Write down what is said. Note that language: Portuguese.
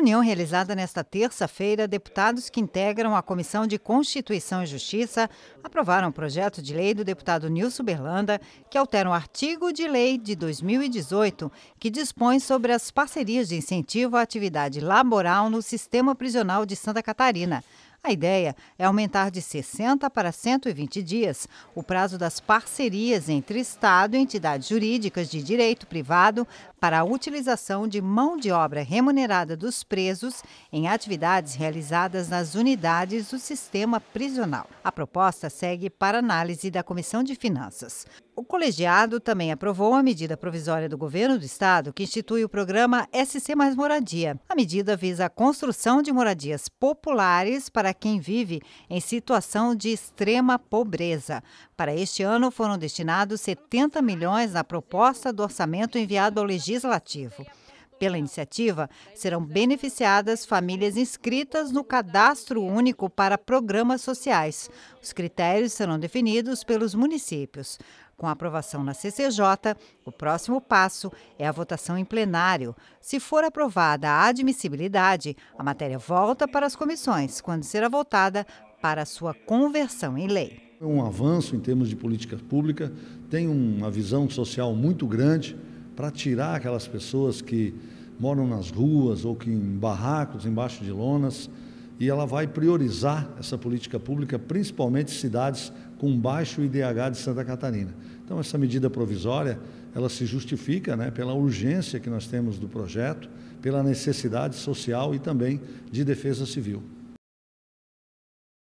reunião realizada nesta terça-feira, deputados que integram a Comissão de Constituição e Justiça aprovaram o projeto de lei do deputado Nilson Berlanda, que altera um artigo de lei de 2018 que dispõe sobre as parcerias de incentivo à atividade laboral no sistema prisional de Santa Catarina. A ideia é aumentar de 60 para 120 dias o prazo das parcerias entre Estado e entidades jurídicas de direito privado para a utilização de mão de obra remunerada dos presos em atividades realizadas nas unidades do sistema prisional. A proposta segue para análise da Comissão de Finanças. O colegiado também aprovou a medida provisória do governo do estado que institui o programa SC Mais Moradia. A medida visa a construção de moradias populares para para quem vive em situação de extrema pobreza. Para este ano foram destinados 70 milhões na proposta do orçamento enviado ao Legislativo. Pela iniciativa, serão beneficiadas famílias inscritas no Cadastro Único para Programas Sociais. Os critérios serão definidos pelos municípios. Com a aprovação na CCJ, o próximo passo é a votação em plenário. Se for aprovada a admissibilidade, a matéria volta para as comissões, quando será votada para sua conversão em lei. É um avanço em termos de política pública, tem uma visão social muito grande para tirar aquelas pessoas que moram nas ruas ou que em barracos, embaixo de lonas, e ela vai priorizar essa política pública, principalmente cidades com baixo IDH de Santa Catarina. Então essa medida provisória, ela se justifica, né, pela urgência que nós temos do projeto, pela necessidade social e também de defesa civil.